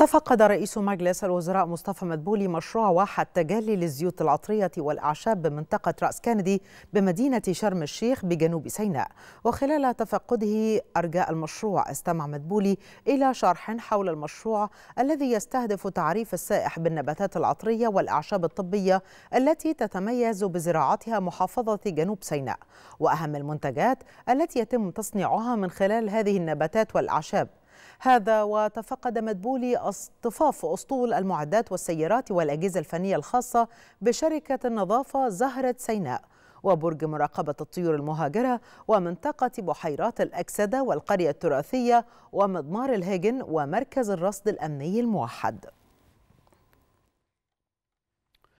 تفقد رئيس مجلس الوزراء مصطفى مدبولي مشروع واحة تجلي للزيوت العطرية والأعشاب بمنطقة رأس كندي بمدينة شرم الشيخ بجنوب سيناء وخلال تفقده أرجاء المشروع استمع مدبولي إلى شرح حول المشروع الذي يستهدف تعريف السائح بالنباتات العطرية والأعشاب الطبية التي تتميز بزراعتها محافظة جنوب سيناء وأهم المنتجات التي يتم تصنيعها من خلال هذه النباتات والأعشاب هذا وتفقد مدبولي اصطفاف أسطول المعدات والسيارات والأجهزة الفنية الخاصة بشركة النظافة زهرة سيناء وبرج مراقبة الطيور المهاجرة ومنطقة بحيرات الأكسدة والقرية التراثية ومضمار الهيجن ومركز الرصد الأمني الموحد